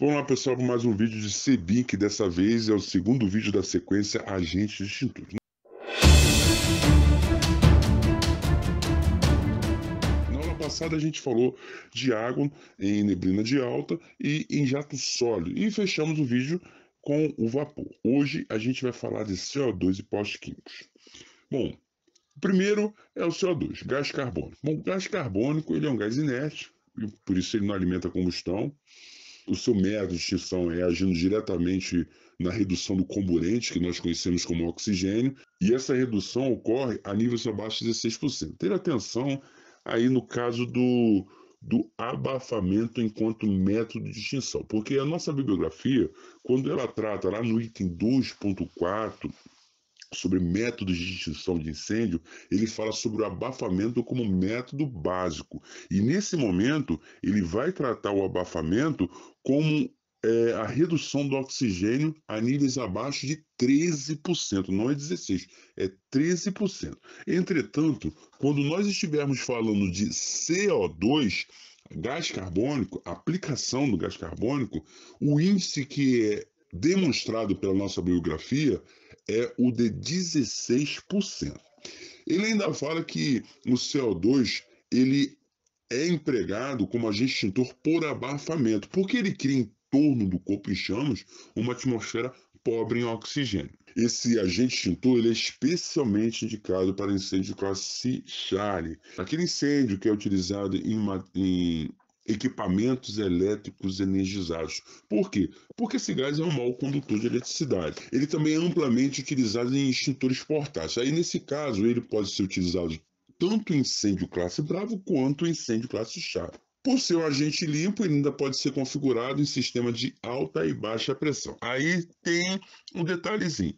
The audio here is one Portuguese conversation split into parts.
Olá pessoal, mais um vídeo de Sebin, que dessa vez é o segundo vídeo da sequência Agentes Extintores. Na aula passada a gente falou de água em neblina de alta e em jato sólido e fechamos o vídeo com o vapor. Hoje a gente vai falar de CO2 e pós-químicos. Bom, o primeiro é o CO2, gás carbônico. Bom, o gás carbônico ele é um gás inerte, por isso ele não alimenta combustão o seu método de extinção é agindo diretamente na redução do comburente, que nós conhecemos como oxigênio, e essa redução ocorre a níveis abaixo de 16%. Ter atenção aí no caso do, do abafamento enquanto método de extinção, porque a nossa bibliografia, quando ela trata lá no item 2.4, sobre métodos de extinção de incêndio, ele fala sobre o abafamento como método básico. E nesse momento, ele vai tratar o abafamento como é, a redução do oxigênio a níveis abaixo de 13%, não é 16%, é 13%. Entretanto, quando nós estivermos falando de CO2, gás carbônico, aplicação do gás carbônico, o índice que é demonstrado pela nossa biografia é o de 16%. Ele ainda fala que o CO2 ele é empregado como agente extintor por abafamento, porque ele cria em torno do corpo em chamas uma atmosfera pobre em oxigênio. Esse agente extintor ele é especialmente indicado para incêndio de classe Charlie. Aquele incêndio que é utilizado em, em equipamentos elétricos energizados. Por quê? Porque esse gás é um mau condutor de eletricidade. Ele também é amplamente utilizado em extintores portáteis. Aí, nesse caso, ele pode ser utilizado tanto em incêndio classe bravo quanto em incêndio classe chá. Por ser um agente limpo, ele ainda pode ser configurado em sistema de alta e baixa pressão. Aí tem um detalhezinho.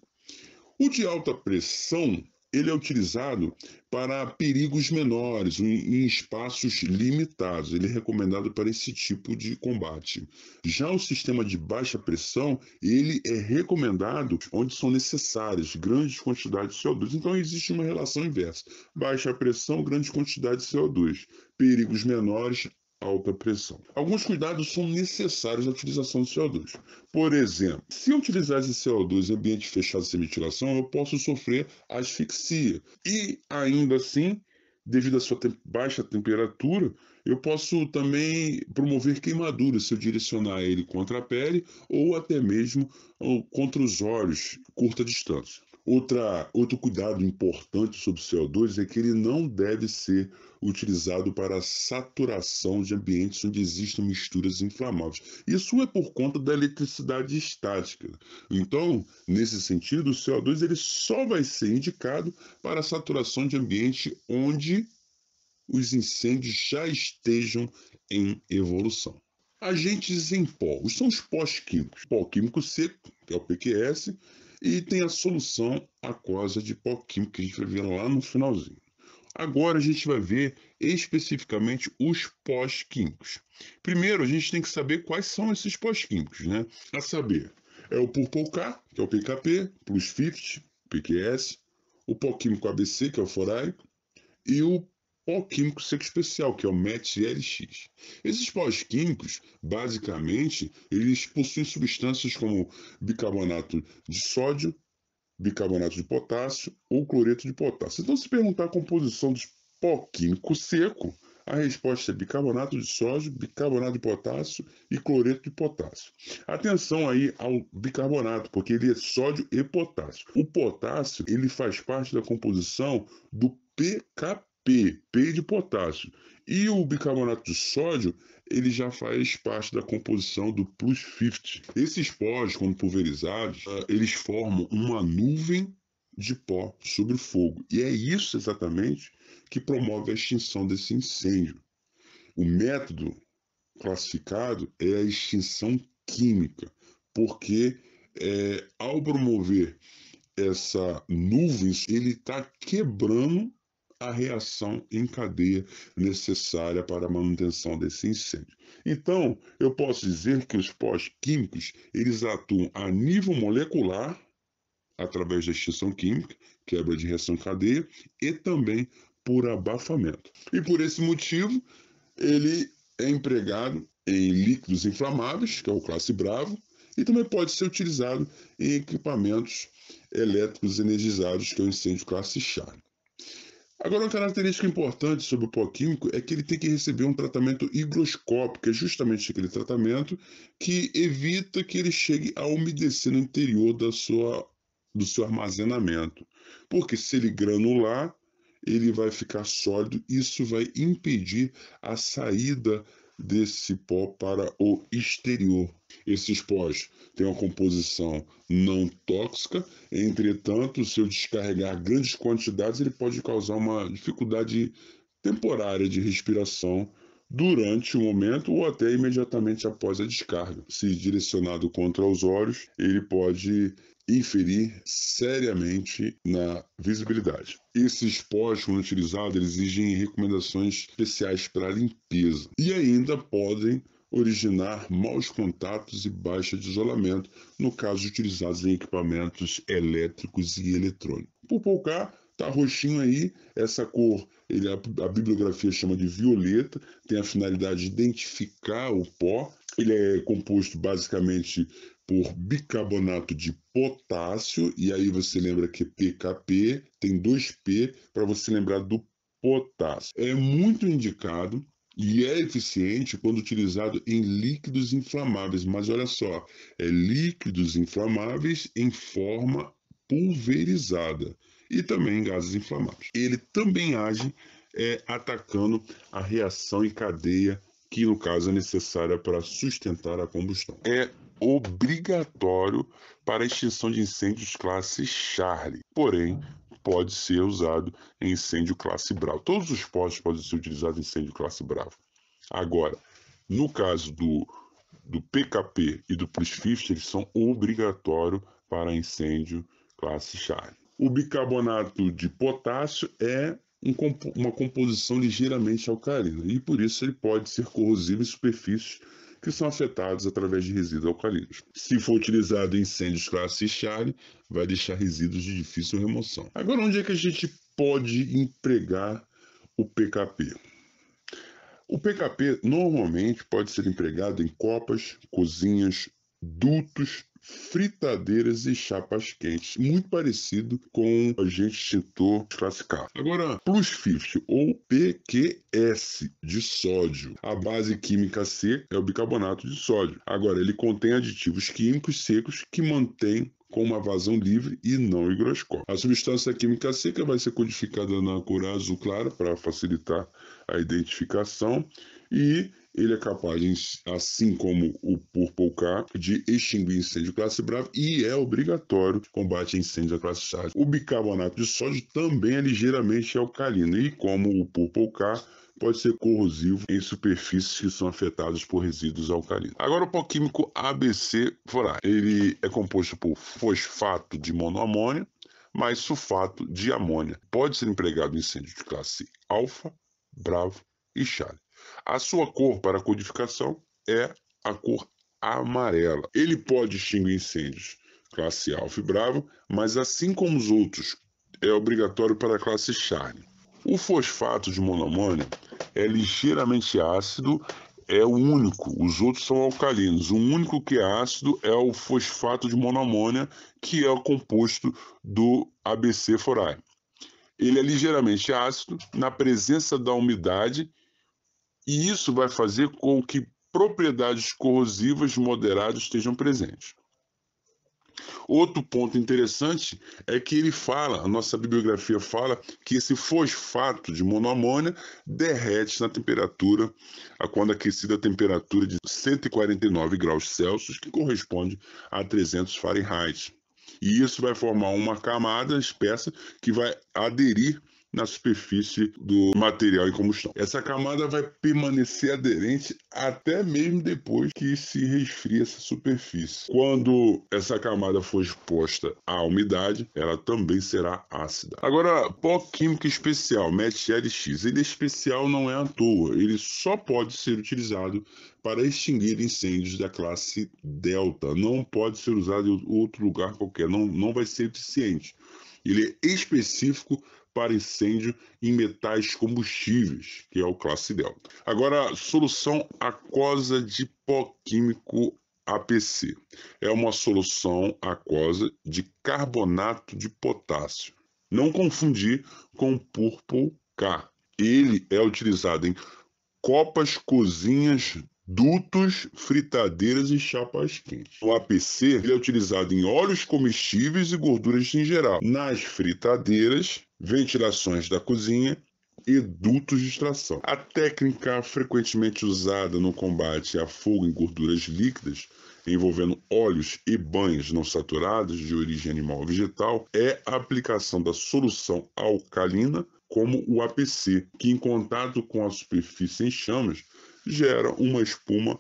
O de alta pressão ele é utilizado para perigos menores, em espaços limitados. Ele é recomendado para esse tipo de combate. Já o sistema de baixa pressão, ele é recomendado onde são necessárias grandes quantidades de CO2. Então existe uma relação inversa. Baixa pressão, grande quantidade de CO2. Perigos menores, alta pressão. Alguns cuidados são necessários na utilização do CO2. Por exemplo, se eu utilizar esse CO2 em ambiente fechado sem ventilação, eu posso sofrer asfixia. E ainda assim, devido à sua te baixa temperatura, eu posso também promover queimaduras se eu direcionar ele contra a pele ou até mesmo ah, contra os olhos, curta distância. Outra, outro cuidado importante sobre o CO2 é que ele não deve ser utilizado para saturação de ambientes onde existem misturas inflamáveis. Isso é por conta da eletricidade estática. Então, nesse sentido, o CO2 ele só vai ser indicado para saturação de ambiente onde os incêndios já estejam em evolução. Agentes em pó. São os pós-químicos. Pó químico seco, que é o PQS, e tem a solução aquosa de pó químico que a gente vai ver lá no finalzinho. Agora a gente vai ver especificamente os pós-químicos. Primeiro, a gente tem que saber quais são esses pós-químicos, né? A saber, é o Purple K, que é o PKP, Plus 50, PQS, o pó químico ABC, que é o FORAI, e o pó químico seco especial, que é o MET-LX. Esses pós químicos, basicamente, eles possuem substâncias como bicarbonato de sódio, bicarbonato de potássio ou cloreto de potássio. Então, se perguntar a composição dos pó químico seco, a resposta é bicarbonato de sódio, bicarbonato de potássio e cloreto de potássio. Atenção aí ao bicarbonato, porque ele é sódio e potássio. O potássio, ele faz parte da composição do PKP P, P de potássio. E o bicarbonato de sódio, ele já faz parte da composição do plus 50. Esses pós, quando pulverizados, ah, eles formam uma nuvem de pó sobre o fogo. E é isso exatamente que promove a extinção desse incêndio. O método classificado é a extinção química, porque é, ao promover essa nuvem, ele está quebrando a reação em cadeia necessária para a manutenção desse incêndio. Então, eu posso dizer que os pós-químicos, eles atuam a nível molecular, através da extinção química, quebra de reação em cadeia, e também por abafamento. E por esse motivo, ele é empregado em líquidos inflamáveis, que é o classe bravo, e também pode ser utilizado em equipamentos elétricos energizados, que é o incêndio classe Charlie. Agora, uma característica importante sobre o pó químico é que ele tem que receber um tratamento higroscópico, é justamente aquele tratamento que evita que ele chegue a umedecer no interior da sua, do seu armazenamento. Porque se ele granular, ele vai ficar sólido, isso vai impedir a saída desse pó para o exterior. Esses pós têm uma composição não tóxica, entretanto, se eu descarregar grandes quantidades, ele pode causar uma dificuldade temporária de respiração durante o momento ou até imediatamente após a descarga. Se direcionado contra os olhos, ele pode inferir seriamente na visibilidade. Esses pós, quando utilizados, exigem recomendações especiais para limpeza e ainda podem originar maus contatos e baixa de isolamento, no caso utilizados em equipamentos elétricos e eletrônicos. Por poucar, tá roxinho aí, essa cor, ele, a, a bibliografia chama de violeta, tem a finalidade de identificar o pó, ele é composto basicamente por bicarbonato de potássio, e aí você lembra que PKP tem dois P para você lembrar do potássio. É muito indicado e é eficiente quando utilizado em líquidos inflamáveis, mas olha só, é líquidos inflamáveis em forma pulverizada e também em gases inflamáveis. Ele também age é, atacando a reação em cadeia que no caso é necessária para sustentar a combustão. É obrigatório para a extinção de incêndios classe Charlie. Porém, pode ser usado em incêndio classe Bravo. Todos os postos podem ser utilizados em incêndio classe Bravo. Agora, no caso do, do PKP e do Plus 50, eles são obrigatórios para incêndio classe Charlie. O bicarbonato de potássio é um uma composição ligeiramente alcalina e por isso ele pode ser corrosivo em superfícies que são afetados através de resíduos alcalinos. Se for utilizado em incêndios classe Chale, vai deixar resíduos de difícil remoção. Agora, onde é que a gente pode empregar o PKP? O PKP normalmente pode ser empregado em copas, cozinhas, dutos fritadeiras e chapas quentes, muito parecido com o agente extintor classe Agora, Plus 50 ou PQS de sódio. A base química C é o bicarbonato de sódio. Agora, ele contém aditivos químicos secos que mantém com uma vazão livre e não higroscópica. A substância química seca vai ser codificada na cor azul clara para facilitar a identificação e ele é capaz, assim como o Purple K, de extinguir incêndio classe bravo e é obrigatório combate a incêndio da classe charge. O bicarbonato de sódio também é ligeiramente alcalino e como o Purple K, pode ser corrosivo em superfícies que são afetadas por resíduos alcalinos. Agora, o pó químico ABC forá. Ele é composto por fosfato de monoamônio mais sulfato de amônia. Pode ser empregado em incêndio de classe alfa, bravo e chale. A sua cor para codificação é a cor amarela. Ele pode extinguir incêndios classe Alfa e Bravo, mas assim como os outros, é obrigatório para a classe Charlie. O fosfato de monoamônio é ligeiramente ácido, é o único, os outros são alcalinos. O único que é ácido é o fosfato de monoamônia, que é o composto do ABC Forai. Ele é ligeiramente ácido na presença da umidade e isso vai fazer com que propriedades corrosivas moderadas estejam presentes. Outro ponto interessante é que ele fala, a nossa bibliografia fala, que esse fosfato de monoamônia derrete na temperatura, a quando aquecida a temperatura de 149 graus Celsius, que corresponde a 300 Fahrenheit. E isso vai formar uma camada espessa que vai aderir na superfície do material em combustão. Essa camada vai permanecer aderente até mesmo depois que se resfria essa superfície. Quando essa camada for exposta à umidade, ela também será ácida. Agora, pó químico especial, MetLX, ele é especial não é à toa, ele só pode ser utilizado para extinguir incêndios da classe delta. Não pode ser usado em outro lugar qualquer, não, não vai ser eficiente ele é específico para incêndio em metais combustíveis, que é o classe delta. Agora, solução aquosa de pó químico APC. É uma solução aquosa de carbonato de potássio. Não confundir com Purple K. Ele é utilizado em copas, cozinhas, dutos, fritadeiras e chapas quentes. O APC ele é utilizado em óleos comestíveis e gorduras em geral, nas fritadeiras, ventilações da cozinha e dutos de extração. A técnica frequentemente usada no combate a fogo em gorduras líquidas, envolvendo óleos e banhos não saturados de origem animal ou vegetal, é a aplicação da solução alcalina como o APC, que em contato com a superfície em chamas gera uma espuma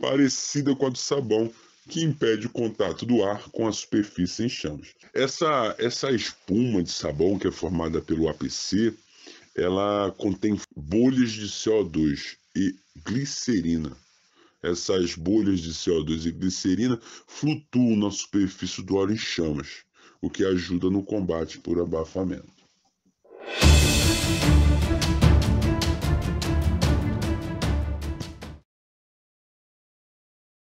parecida com a do sabão, que impede o contato do ar com a superfície em chamas. Essa, essa espuma de sabão, que é formada pelo APC, ela contém bolhas de CO2 e glicerina. Essas bolhas de CO2 e glicerina flutuam na superfície do óleo em chamas, o que ajuda no combate por abafamento.